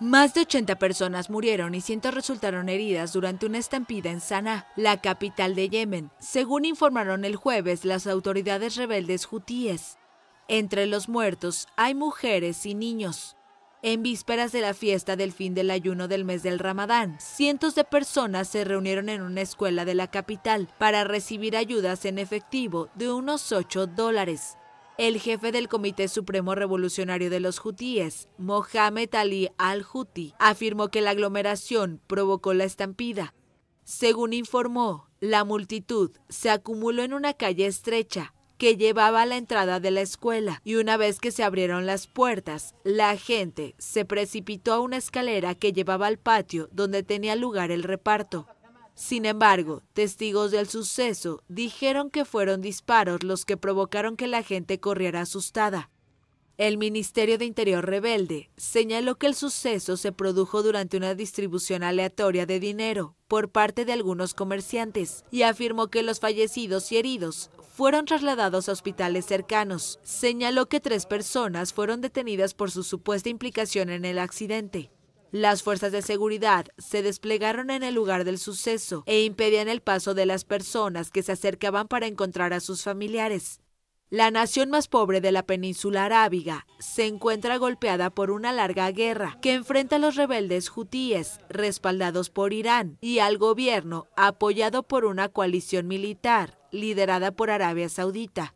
Más de 80 personas murieron y cientos resultaron heridas durante una estampida en Sanaa, la capital de Yemen, según informaron el jueves las autoridades rebeldes hutíes. Entre los muertos hay mujeres y niños. En vísperas de la fiesta del fin del ayuno del mes del Ramadán, cientos de personas se reunieron en una escuela de la capital para recibir ayudas en efectivo de unos 8 dólares. El jefe del Comité Supremo Revolucionario de los Hutíes, Mohamed Ali al-Huti, afirmó que la aglomeración provocó la estampida. Según informó, la multitud se acumuló en una calle estrecha que llevaba a la entrada de la escuela y una vez que se abrieron las puertas, la gente se precipitó a una escalera que llevaba al patio donde tenía lugar el reparto. Sin embargo, testigos del suceso dijeron que fueron disparos los que provocaron que la gente corriera asustada. El Ministerio de Interior rebelde señaló que el suceso se produjo durante una distribución aleatoria de dinero por parte de algunos comerciantes y afirmó que los fallecidos y heridos fueron trasladados a hospitales cercanos. Señaló que tres personas fueron detenidas por su supuesta implicación en el accidente. Las fuerzas de seguridad se desplegaron en el lugar del suceso e impedían el paso de las personas que se acercaban para encontrar a sus familiares. La nación más pobre de la península arábiga se encuentra golpeada por una larga guerra que enfrenta a los rebeldes hutíes, respaldados por Irán, y al gobierno, apoyado por una coalición militar, liderada por Arabia Saudita.